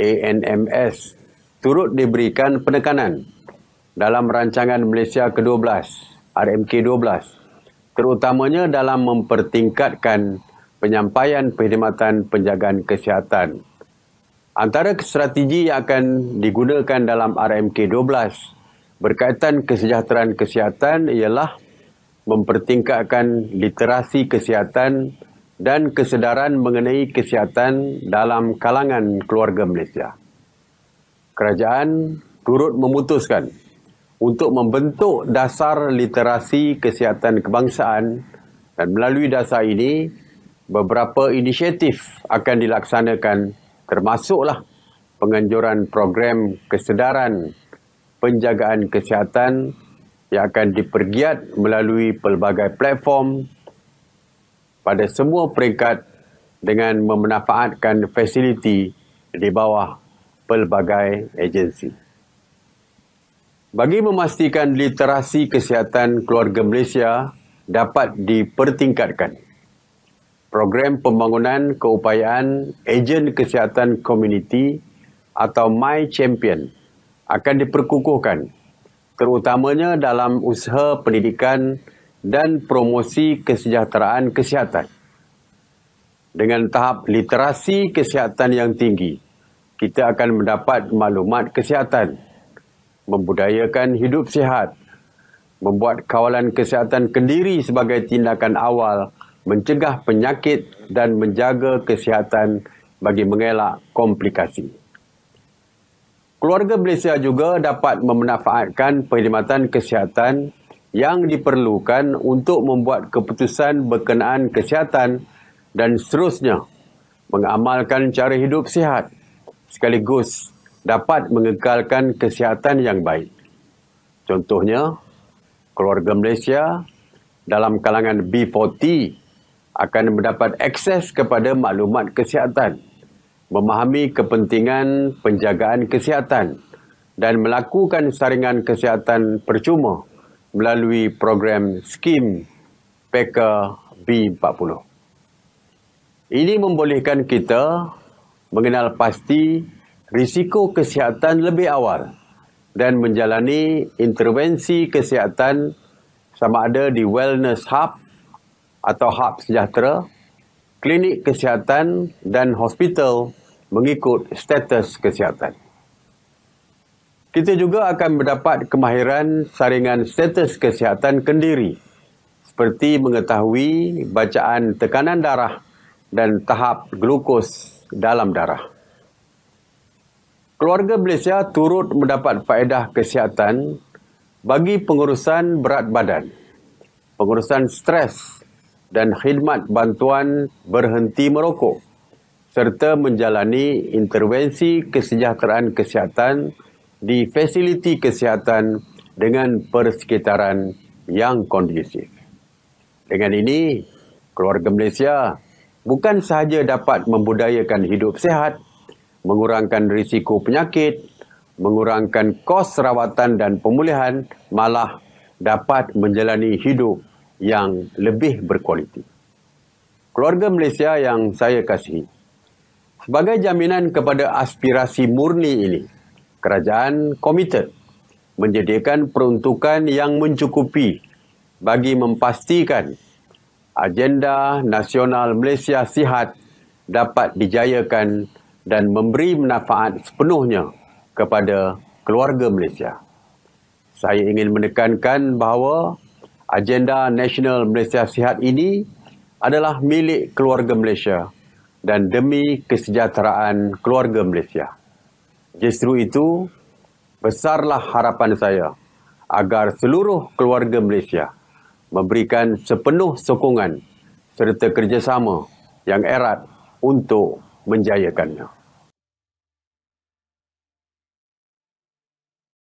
ANMS turut diberikan penekanan dalam rancangan Malaysia ke-12 RMK 12 terutamanya dalam mempertingkatkan penyampaian perkhidmatan penjagaan kesihatan antara strategi yang akan digunakan dalam RMK 12 berkaitan kesejahteraan kesihatan ialah mempertingkatkan literasi kesihatan dan kesedaran mengenai kesihatan dalam kalangan keluarga Malaysia. Kerajaan turut memutuskan untuk membentuk dasar literasi kesihatan kebangsaan dan melalui dasar ini beberapa inisiatif akan dilaksanakan termasuklah penganjuran program kesedaran penjagaan kesihatan yang akan dipergiat melalui pelbagai platform pada semua peringkat dengan memanfaatkan fasiliti di bawah pelbagai agensi. Bagi memastikan literasi kesihatan keluarga Malaysia dapat dipertingkatkan, program pembangunan keupayaan ejen kesihatan komuniti atau My Champion akan diperkukuhkan terutamanya dalam usaha pendidikan dan promosi kesejahteraan kesihatan. Dengan tahap literasi kesihatan yang tinggi, kita akan mendapat maklumat kesihatan, membudayakan hidup sihat, membuat kawalan kesihatan kendiri sebagai tindakan awal, mencegah penyakit dan menjaga kesihatan bagi mengelak komplikasi. Keluarga Malaysia juga dapat memanfaatkan perkhidmatan kesihatan yang diperlukan untuk membuat keputusan berkenaan kesihatan dan seterusnya mengamalkan cara hidup sihat sekaligus dapat mengekalkan kesihatan yang baik. Contohnya, keluarga Malaysia dalam kalangan B40 akan mendapat akses kepada maklumat kesihatan, memahami kepentingan penjagaan kesihatan dan melakukan saringan kesihatan percuma melalui program skim PKB 40 Ini membolehkan kita mengenal pasti risiko kesihatan lebih awal dan menjalani intervensi kesihatan sama ada di wellness hub atau hub sejahtera, klinik kesihatan dan hospital mengikut status kesihatan. Kita juga akan mendapat kemahiran saringan status kesihatan kendiri seperti mengetahui bacaan tekanan darah dan tahap glukos dalam darah. Keluarga Malaysia turut mendapat faedah kesihatan bagi pengurusan berat badan, pengurusan stres dan khidmat bantuan berhenti merokok serta menjalani intervensi kesejahteraan kesihatan kesihatan di fasiliti kesihatan dengan persekitaran yang kondusif. Dengan ini, keluarga Malaysia bukan sahaja dapat membudayakan hidup sehat, mengurangkan risiko penyakit, mengurangkan kos rawatan dan pemulihan, malah dapat menjalani hidup yang lebih berkualiti. Keluarga Malaysia yang saya kasihi, sebagai jaminan kepada aspirasi murni ini, kerajaan komited menjadikan peruntukan yang mencukupi bagi memastikan agenda nasional Malaysia sihat dapat dijayakan dan memberi manfaat sepenuhnya kepada keluarga Malaysia. Saya ingin menekankan bahawa agenda nasional Malaysia sihat ini adalah milik keluarga Malaysia dan demi kesejahteraan keluarga Malaysia. Justru itu, besarlah harapan saya agar seluruh keluarga Malaysia memberikan sepenuh sokongan serta kerjasama yang erat untuk menjayakannya.